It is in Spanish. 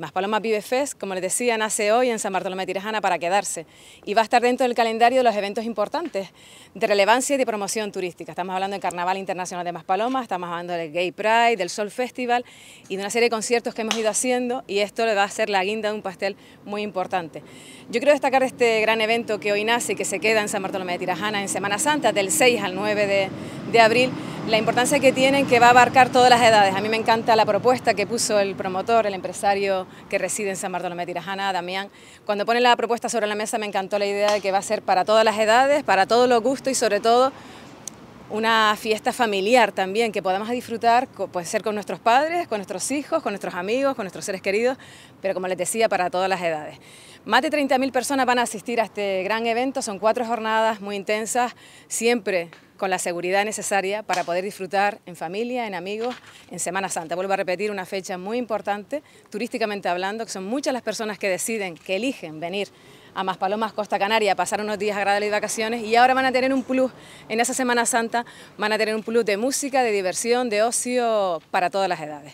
...Más Palomas Vive Fest, como les decía, nace hoy en San Bartolomé de Tirajana para quedarse y va a estar dentro del calendario de los eventos importantes de relevancia y de promoción turística. Estamos hablando del Carnaval Internacional de Palomas, estamos hablando del Gay Pride, del Sol Festival y de una serie de conciertos que hemos ido haciendo y esto le va a ser la guinda de un pastel muy importante. Yo quiero destacar este gran evento que hoy nace y que se queda en San Bartolomé de Tirajana en Semana Santa del 6 al 9 de abril la importancia que tienen que va a abarcar todas las edades. A mí me encanta la propuesta que puso el promotor, el empresario que reside en San Bartolomé Tirajana, Damián. Cuando pone la propuesta sobre la mesa me encantó la idea de que va a ser para todas las edades, para todos los gustos y sobre todo una fiesta familiar también, que podamos disfrutar, puede ser con nuestros padres, con nuestros hijos, con nuestros amigos, con nuestros seres queridos, pero como les decía, para todas las edades. Más de 30.000 personas van a asistir a este gran evento, son cuatro jornadas muy intensas, siempre con la seguridad necesaria para poder disfrutar en familia, en amigos, en Semana Santa. Vuelvo a repetir una fecha muy importante, turísticamente hablando, que son muchas las personas que deciden, que eligen venir a Maspalomas, Costa Canaria, a pasar unos días agradables de vacaciones y ahora van a tener un plus, en esa Semana Santa van a tener un plus de música, de diversión, de ocio para todas las edades.